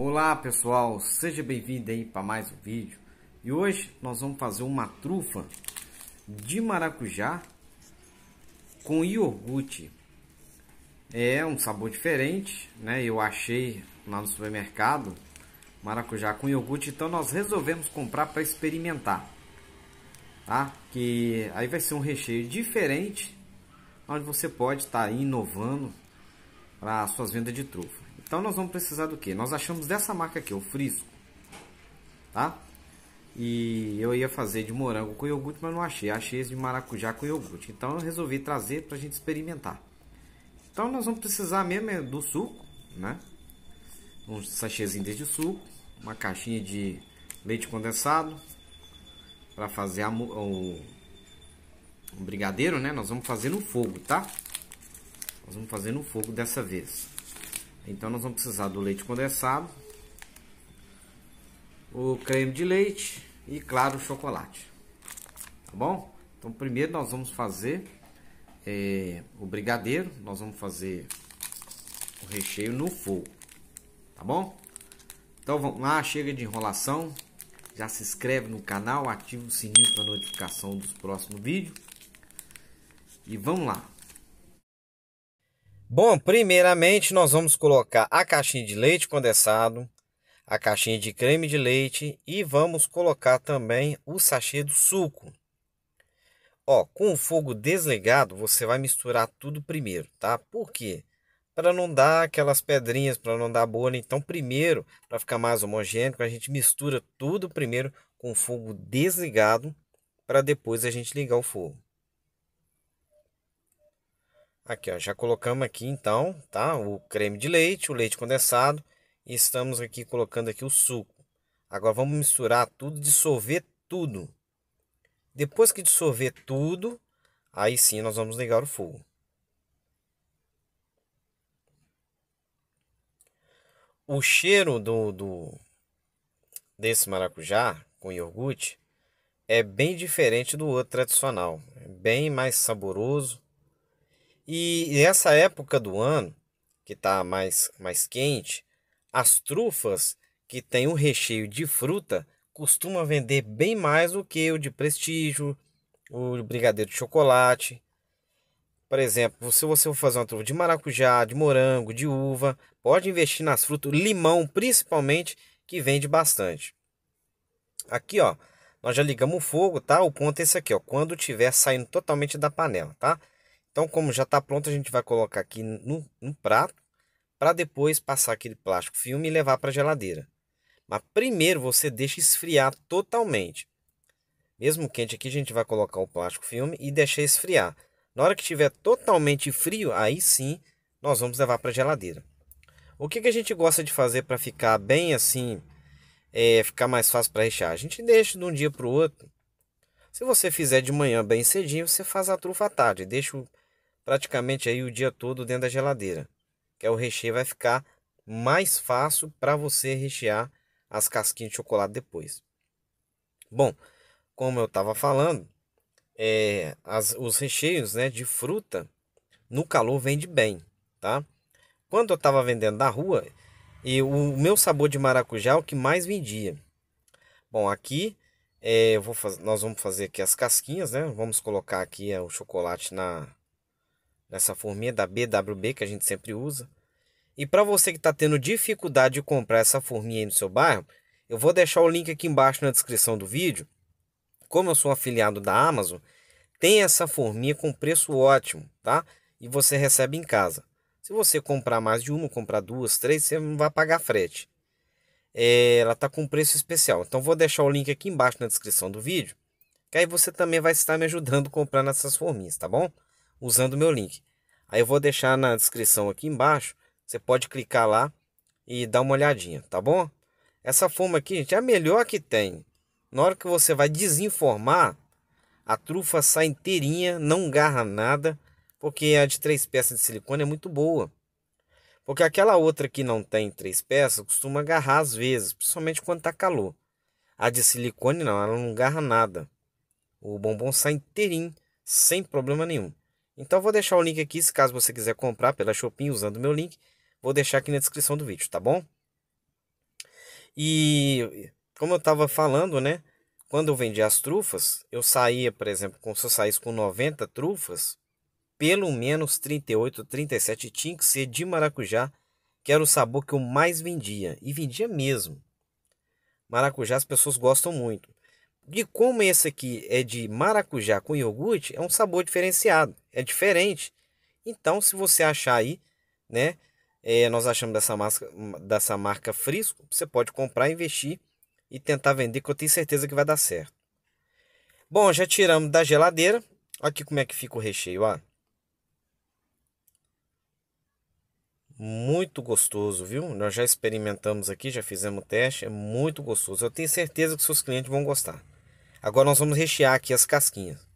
Olá pessoal, seja bem-vindo aí para mais um vídeo E hoje nós vamos fazer uma trufa de maracujá com iogurte É um sabor diferente, né? Eu achei lá no supermercado maracujá com iogurte Então nós resolvemos comprar para experimentar Tá? Que aí vai ser um recheio diferente Onde você pode estar tá inovando para suas vendas de trufa então nós vamos precisar do que? Nós achamos dessa marca aqui, o Frisco, tá? E eu ia fazer de morango com iogurte, mas não achei. Achei esse de maracujá com iogurte. Então eu resolvi trazer para a gente experimentar. Então nós vamos precisar mesmo é do suco, né? Um sachêzinho de suco, uma caixinha de leite condensado para fazer a, o, o brigadeiro, né? Nós vamos fazer no fogo, tá? Nós vamos fazer no fogo dessa vez. Então nós vamos precisar do leite condensado, o creme de leite e claro o chocolate, tá bom? Então primeiro nós vamos fazer é, o brigadeiro, nós vamos fazer o recheio no fogo, tá bom? Então vamos lá, chega de enrolação, já se inscreve no canal, ativa o sininho para notificação dos próximos vídeos e vamos lá. Bom, primeiramente nós vamos colocar a caixinha de leite condensado, a caixinha de creme de leite e vamos colocar também o sachê do suco. Ó, com o fogo desligado, você vai misturar tudo primeiro, tá? Por quê? Para não dar aquelas pedrinhas, para não dar bolha. Então, primeiro, para ficar mais homogêneo, a gente mistura tudo primeiro com o fogo desligado para depois a gente ligar o fogo. Aqui, ó, já colocamos aqui então, tá? O creme de leite, o leite condensado e estamos aqui colocando aqui o suco. Agora vamos misturar tudo, dissolver tudo. Depois que dissolver tudo, aí sim nós vamos ligar o fogo. O cheiro do, do desse maracujá com iogurte é bem diferente do outro tradicional, é bem mais saboroso e nessa época do ano, que está mais, mais quente, as trufas que tem um recheio de fruta costuma vender bem mais do que o de prestígio, o brigadeiro de chocolate. Por exemplo, se você for fazer uma trufa de maracujá, de morango, de uva, pode investir nas frutas, limão principalmente, que vende bastante. Aqui, ó, nós já ligamos o fogo, tá? O ponto é esse aqui, ó, quando tiver saindo totalmente da panela, tá? Então, como já está pronto, a gente vai colocar aqui no, no prato para depois passar aquele plástico filme e levar para a geladeira. Mas primeiro você deixa esfriar totalmente. Mesmo quente aqui, a gente vai colocar o plástico filme e deixar esfriar. Na hora que estiver totalmente frio, aí sim nós vamos levar para a geladeira. O que, que a gente gosta de fazer para ficar bem assim, é, ficar mais fácil para rechear? A gente deixa de um dia para o outro. Se você fizer de manhã bem cedinho, você faz a trufa à tarde. Deixa o praticamente aí o dia todo dentro da geladeira, que é o recheio vai ficar mais fácil para você rechear as casquinhas de chocolate depois. Bom, como eu estava falando, é, as, os recheios né, de fruta no calor vende bem, tá? Quando eu estava vendendo na rua, e o meu sabor de maracujá é o que mais vendia. Bom, aqui é, vou faz... nós vamos fazer aqui as casquinhas, né? Vamos colocar aqui é, o chocolate na, nessa forminha da BWB que a gente sempre usa. E para você que está tendo dificuldade de comprar essa forminha aí no seu bairro, eu vou deixar o link aqui embaixo na descrição do vídeo. Como eu sou afiliado da Amazon, tem essa forminha com preço ótimo, tá? E você recebe em casa. Se você comprar mais de uma, comprar duas, três, você não vai pagar frete. É, ela está com preço especial. Então vou deixar o link aqui embaixo na descrição do vídeo, que aí você também vai estar me ajudando comprando essas forminhas, tá bom? usando o meu link. Aí eu vou deixar na descrição aqui embaixo, você pode clicar lá e dar uma olhadinha, tá bom? Essa forma aqui gente, é a melhor que tem. Na hora que você vai desenformar, a trufa sai inteirinha, não garra nada, porque a de três peças de silicone é muito boa. Porque aquela outra que não tem três peças costuma agarrar às vezes, principalmente quando tá calor. A de silicone não, ela não agarra nada. O bombom sai inteirinho, sem problema nenhum. Então vou deixar o link aqui, se caso você quiser comprar pela Shopee usando meu link, vou deixar aqui na descrição do vídeo, tá bom? E como eu estava falando, né? Quando eu vendia as trufas, eu saía, por exemplo, se eu saísse com 90 trufas, pelo menos 38, 37 tinha que ser de maracujá, que era o sabor que eu mais vendia, e vendia mesmo. Maracujá as pessoas gostam muito de como esse aqui é de maracujá com iogurte, é um sabor diferenciado, é diferente. Então, se você achar aí, né? É, nós achamos dessa, masca, dessa marca Frisco, você pode comprar, investir e tentar vender, que eu tenho certeza que vai dar certo. Bom, já tiramos da geladeira. Olha aqui como é que fica o recheio, ó. Muito gostoso, viu? Nós já experimentamos aqui, já fizemos o teste, é muito gostoso. Eu tenho certeza que seus clientes vão gostar. Agora nós vamos rechear aqui as casquinhas.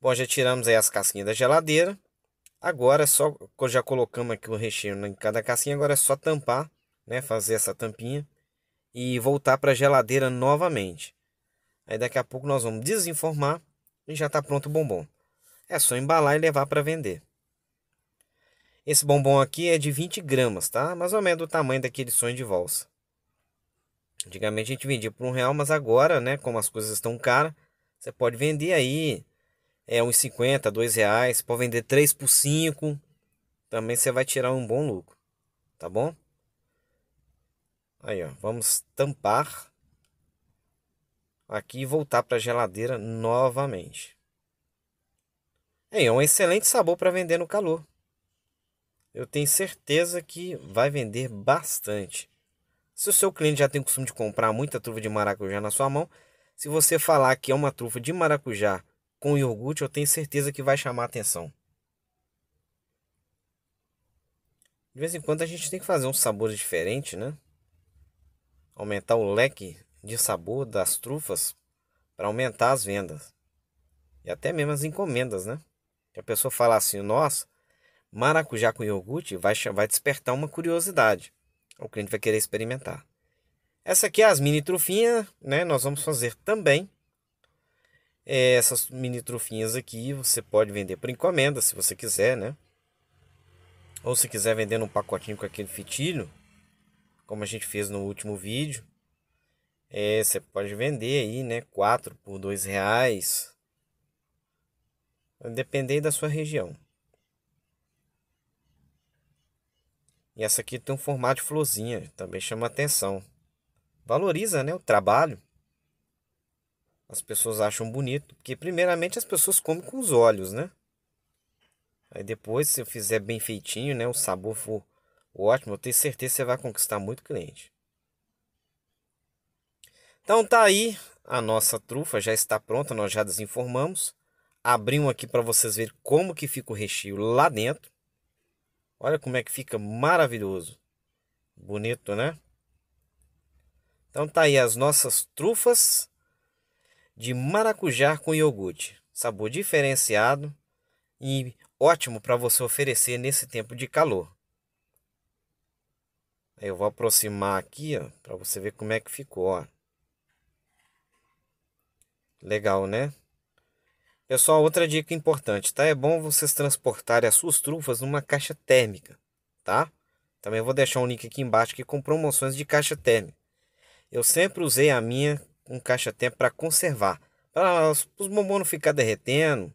Bom, já tiramos aí as casquinhas da geladeira. Agora é só, já colocamos aqui o recheio em cada casquinha, agora é só tampar, né, fazer essa tampinha e voltar para a geladeira novamente. Aí daqui a pouco nós vamos desenformar e já está pronto o bombom. É só embalar e levar para vender. Esse bombom aqui é de 20 gramas, tá? Mais ou menos do tamanho daquele sonho de valsa. Antigamente a gente vendia por um real, mas agora, né, como as coisas estão caras, você pode vender aí é uns 50, dois reais, você pode vender três por cinco, também você vai tirar um bom lucro, tá bom? Aí, ó, vamos tampar aqui e voltar para a geladeira novamente. É um excelente sabor para vender no calor. Eu tenho certeza que vai vender bastante. Se o seu cliente já tem o costume de comprar muita trufa de maracujá na sua mão, se você falar que é uma trufa de maracujá com iogurte, eu tenho certeza que vai chamar atenção. De vez em quando a gente tem que fazer uns sabores diferentes, né? Aumentar o leque de sabor das trufas para aumentar as vendas. E até mesmo as encomendas, né? Que a pessoa fala assim, nossa, maracujá com iogurte vai, vai despertar uma curiosidade. É o cliente vai querer experimentar. Essa aqui é as mini trufinhas, né? Nós vamos fazer também. É, essas mini trufinhas aqui você pode vender por encomenda, se você quiser, né? Ou se quiser vender num pacotinho com aquele fitilho, como a gente fez no último vídeo. É, você pode vender aí, né? 4 por dois reais. Depender da sua região. E essa aqui tem um formato de florzinha, também chama atenção. Valoriza né, o trabalho. As pessoas acham bonito, porque primeiramente as pessoas comem com os olhos, né? Aí depois, se eu fizer bem feitinho, né, o sabor for ótimo, eu tenho certeza que você vai conquistar muito cliente. Então tá aí, a nossa trufa já está pronta, nós já desinformamos. Abrimos aqui para vocês verem como que fica o recheio lá dentro. Olha como é que fica maravilhoso. Bonito, né? Então tá aí as nossas trufas de maracujá com iogurte. Sabor diferenciado e ótimo para você oferecer nesse tempo de calor. Eu vou aproximar aqui, ó, para você ver como é que ficou, ó. Legal, né? É só outra dica importante, tá? É bom vocês transportarem as suas trufas numa caixa térmica, tá? Também vou deixar um link aqui embaixo que com promoções de caixa térmica. Eu sempre usei a minha com caixa térmica para conservar, para os bombons não ficar derretendo,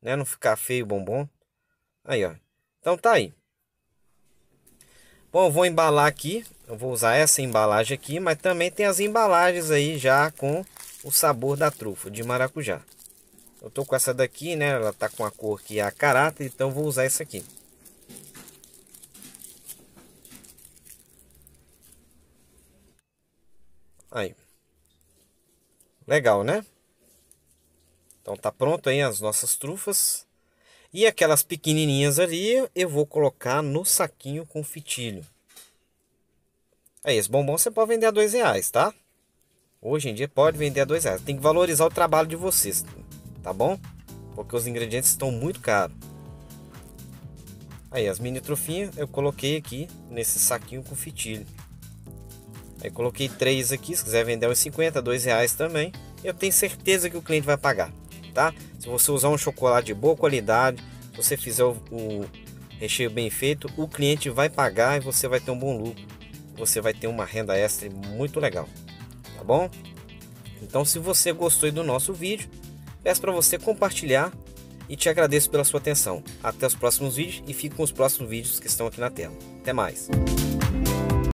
né? Não ficar feio o bombom. Aí, ó. Então tá aí. Bom, vou embalar aqui. Eu vou usar essa embalagem aqui, mas também tem as embalagens aí já com o sabor da trufa de maracujá. Eu tô com essa daqui, né? Ela tá com a cor que é a caráter, então vou usar essa aqui. Aí. Legal, né? Então tá pronto aí as nossas trufas. E aquelas pequenininhas ali eu vou colocar no saquinho com fitilho. Aí, esse bombom você pode vender a dois reais, tá? Hoje em dia pode vender a dois reais. Tem que valorizar o trabalho de vocês tá bom? Porque os ingredientes estão muito caros. Aí as mini trufinhas eu coloquei aqui nesse saquinho com fitilho. Aí coloquei três aqui, se quiser vender uns 50, dois reais também. Eu tenho certeza que o cliente vai pagar, tá? Se você usar um chocolate de boa qualidade, se você fizer o, o recheio bem feito, o cliente vai pagar e você vai ter um bom lucro. Você vai ter uma renda extra muito legal, tá bom? Então, se você gostou do nosso vídeo, peço para você compartilhar e te agradeço pela sua atenção. Até os próximos vídeos e fique com os próximos vídeos que estão aqui na tela. Até mais!